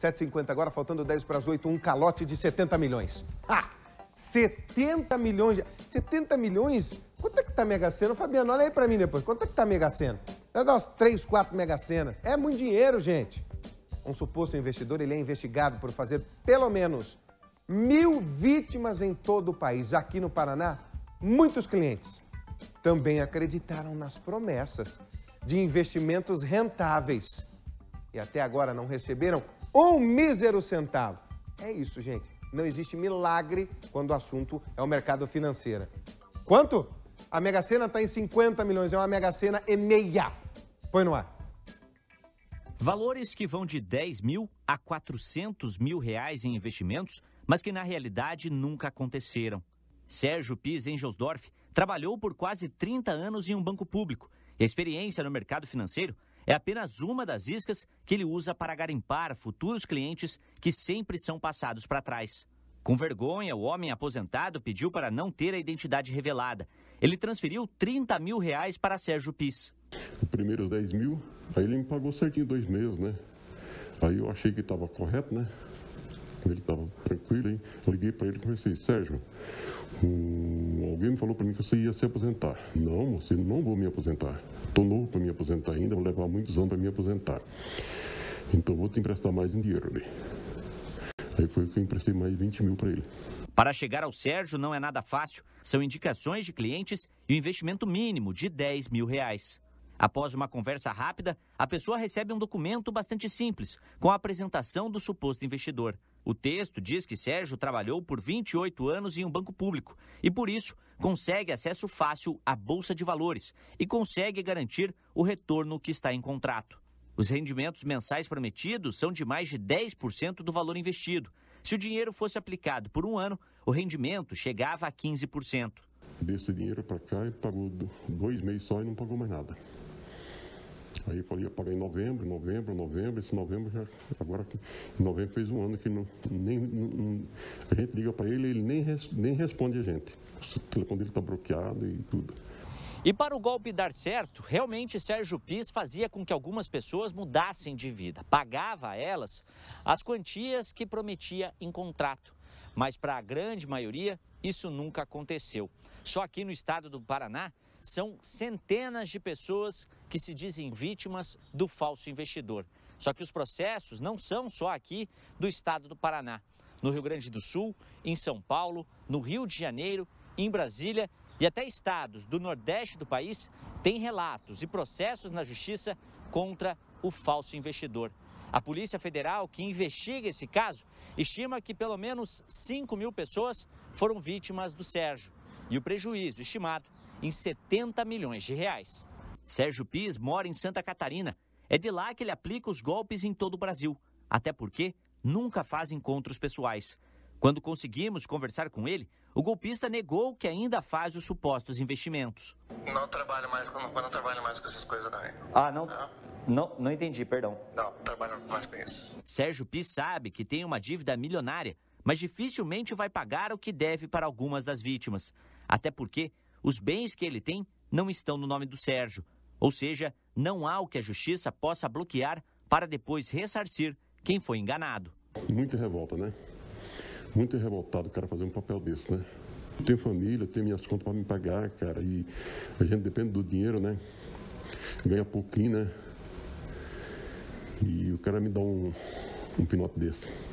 7,50 agora, faltando 10 para as 8, um calote de 70 milhões. Ah! 70 milhões 70 milhões? Quanto é que tá a Mega Sena? Fabiano, olha aí para mim depois. Quanto é que tá a Mega Sena? Vai dar umas 3, 4 Mega Senas. É muito dinheiro, gente. Um suposto investidor, ele é investigado por fazer pelo menos mil vítimas em todo o país. Aqui no Paraná, muitos clientes também acreditaram nas promessas de investimentos rentáveis e até agora não receberam um mísero centavo. É isso, gente. Não existe milagre quando o assunto é o mercado financeiro. Quanto? A Mega Sena está em 50 milhões, é uma Mega Sena e meia. Põe no ar. Valores que vão de 10 mil a 400 mil reais em investimentos, mas que na realidade nunca aconteceram. Sérgio Pis Engelsdorf trabalhou por quase 30 anos em um banco público e a experiência no mercado financeiro é apenas uma das iscas que ele usa para garimpar futuros clientes que sempre são passados para trás. Com vergonha, o homem aposentado pediu para não ter a identidade revelada. Ele transferiu 30 mil reais para Sérgio Pis. O primeiro 10 mil, aí ele me pagou certinho dois meses, né? Aí eu achei que estava correto, né? ele estava tranquilo, hein? Liguei para ele e comecei, Sérgio, um, alguém me falou para mim que você ia se aposentar. Não, você não vou me aposentar. Estou novo para me aposentar ainda, vou levar muitos anos para me aposentar. Então vou te emprestar mais um dinheiro ali. Aí foi que eu emprestei mais 20 mil para ele. Para chegar ao Sérgio não é nada fácil. São indicações de clientes e o um investimento mínimo de 10 mil reais. Após uma conversa rápida, a pessoa recebe um documento bastante simples, com a apresentação do suposto investidor. O texto diz que Sérgio trabalhou por 28 anos em um banco público e, por isso, consegue acesso fácil à Bolsa de Valores e consegue garantir o retorno que está em contrato. Os rendimentos mensais prometidos são de mais de 10% do valor investido. Se o dinheiro fosse aplicado por um ano, o rendimento chegava a 15%. Desse dinheiro para cá, ele pagou dois meses só e não pagou mais nada. Aí eu falei, em novembro, novembro, novembro, esse novembro já, agora, em novembro fez um ano que não, nem, não, a gente liga para ele, ele nem, res, nem responde a gente. O telefone dele está bloqueado e tudo. E para o golpe dar certo, realmente Sérgio Pis fazia com que algumas pessoas mudassem de vida. Pagava a elas as quantias que prometia em contrato. Mas para a grande maioria, isso nunca aconteceu. Só aqui no estado do Paraná, são centenas de pessoas que se dizem vítimas do falso investidor. Só que os processos não são só aqui do estado do Paraná. No Rio Grande do Sul, em São Paulo, no Rio de Janeiro, em Brasília e até estados do nordeste do país têm relatos e processos na justiça contra o falso investidor. A Polícia Federal, que investiga esse caso, estima que pelo menos 5 mil pessoas foram vítimas do Sérgio. E o prejuízo estimado em 70 milhões de reais. Sérgio Pis mora em Santa Catarina. É de lá que ele aplica os golpes em todo o Brasil. Até porque nunca faz encontros pessoais. Quando conseguimos conversar com ele, o golpista negou que ainda faz os supostos investimentos. Não trabalho mais com, não trabalho mais com essas coisas, também. Ah, não, não? Não, não entendi, perdão. Não, trabalho mais com isso. Sérgio Pis sabe que tem uma dívida milionária, mas dificilmente vai pagar o que deve para algumas das vítimas. Até porque os bens que ele tem não estão no nome do Sérgio, ou seja, não há o que a justiça possa bloquear para depois ressarcir quem foi enganado. Muita revolta, né? Muito revoltado o cara fazer um papel desse, né? Eu tenho família, tenho minhas contas para me pagar, cara, e a gente depende do dinheiro, né? Ganha pouquinho, né? E o cara me dá um, um pinote desse.